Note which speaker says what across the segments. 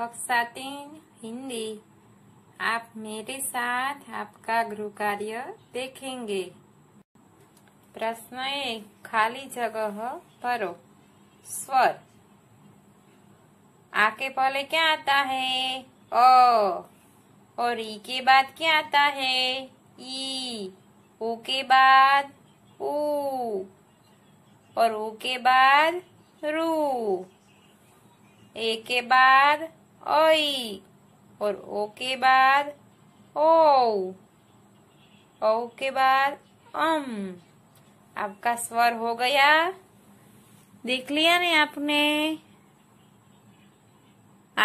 Speaker 1: कक्षा तीन हिंदी आप मेरे साथ आपका गृह कार्य देखेंगे प्रश्न एक खाली जगह परो स्वर आ के पहले क्या आता है ओ और ई के बाद क्या आता है ई ओ के बाद उ और ओ के बाद रू ए के बाद ओई और ओ के बाद ओ ओ के बाद अम आपका स्वर हो गया देख लिया ने आपने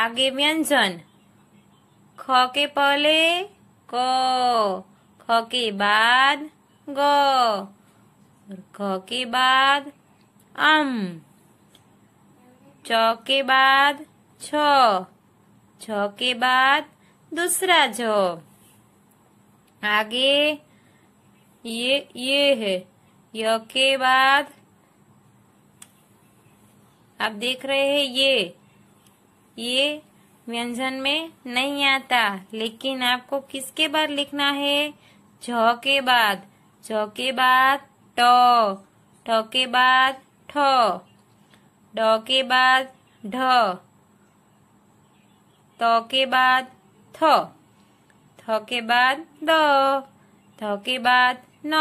Speaker 1: आगे व्यंजन ख के पहले क ख के बाद ग ख के बाद अम च के बाद छ झ के बाद दूसरा झ आगे ये ये है य के बाद आप देख रहे हैं ये ये व्यंजन में नहीं आता लेकिन आपको किसके बाद लिखना है झ के बाद झ के बाद ट ट के बाद ठ ड के बाद ढ त के बाद थ थ के बाद द थ के बाद न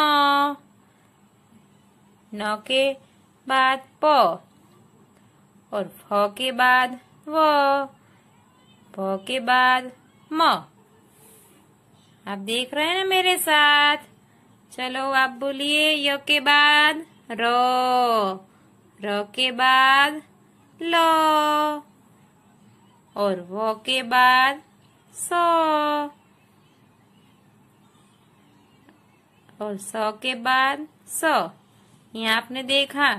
Speaker 1: न के बाद प और फ के बाद व भ के बाद म आप देख रहे हैं ना मेरे साथ चलो आप बोलिए य के बाद र र के बाद ल और व के बाद सौ और सौ के बाद सौ यहाँ आपने देखा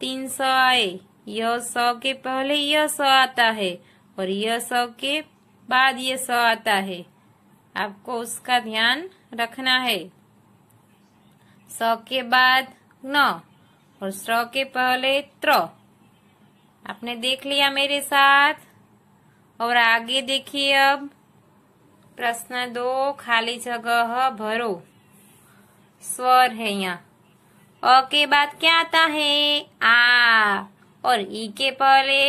Speaker 1: तीन सौ आए यह सौ के पहले यह सौ आता है और यह सौ के बाद ये सौ आता है आपको उसका ध्यान रखना है सौ के बाद नौ और सौ के पहले त्र आपने देख लिया मेरे साथ और आगे देखिए अब प्रश्न दो खाली जगह भरो स्वर है यहाँ अ के बाद क्या आता है आ और ई के पहले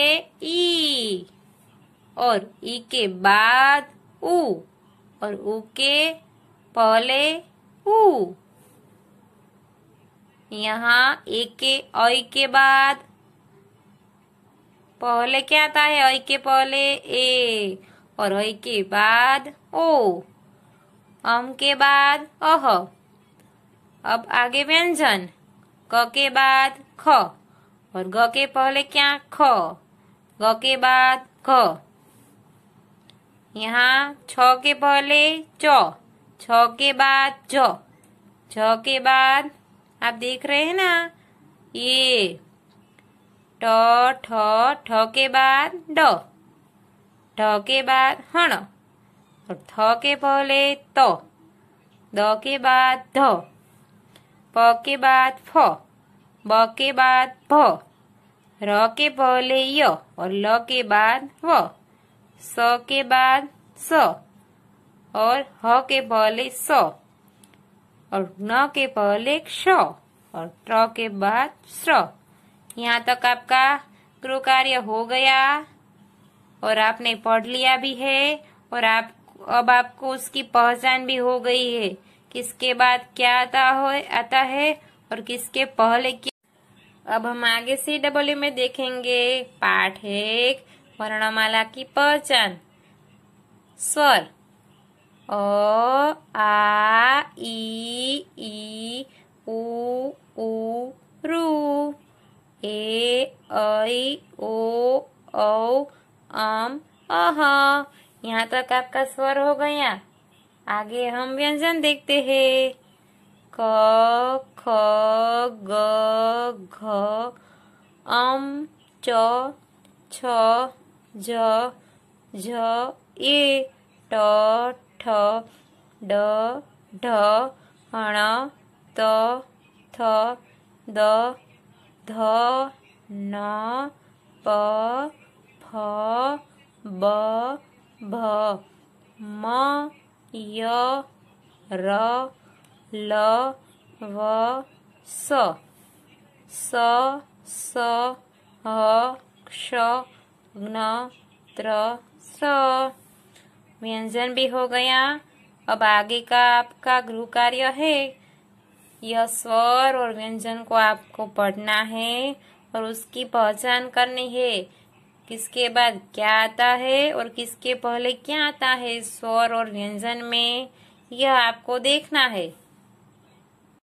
Speaker 1: ई और ई के बाद उ और उ के पहले उ यहाँ ए के अ के बाद पहले क्या आता है ऐ के पहले ए और ऐ के बाद ओ अम के बाद अह अब आगे व्यंजन क के बाद ख और ग के पहले क्या ख ग के बाद ख यहाँ छ के पहले च छ के बाद ज छ के बाद आप देख रहे हैं ना ये ट ठ ठ के बाद ड ठ के बाद हण और तो थ के पहले त द के बाद ध प के बाद फ ब के बाद भ र के पहले य और ल के बाद व स के बाद स और ह के पहले स और न के पहले क्ष और त्र के बाद श्र यहाँ तक आपका गृह कार्य हो गया और आपने पढ़ लिया भी है और आप अब आपको उसकी पहचान भी हो गई है किसके बाद क्या आता हो आता है और किसके पहले क्या अब हम आगे सी डब्ल्यू में देखेंगे पाठ एक वर्णमाला की पहचान स्वर अ आ ई ई उ ऊ ए आई ओ औ आम अह यहाँ तक आपका स्वर हो गया आगे हम व्यंजन देखते हैं क ख ग घ अम च छ ज झ ए ट ठ ड ढ ण त थ द ध न प फ ब भ म य र ल व स स स ह क्ष ग्न त्र स व्यंजन भी हो गया अब आगे का आपका गृह कार्य है यह स्वर और व्यंजन को आपको पढ़ना है और उसकी पहचान करनी है किसके बाद क्या आता है और किसके पहले क्या आता है स्वर और व्यंजन में यह आपको देखना है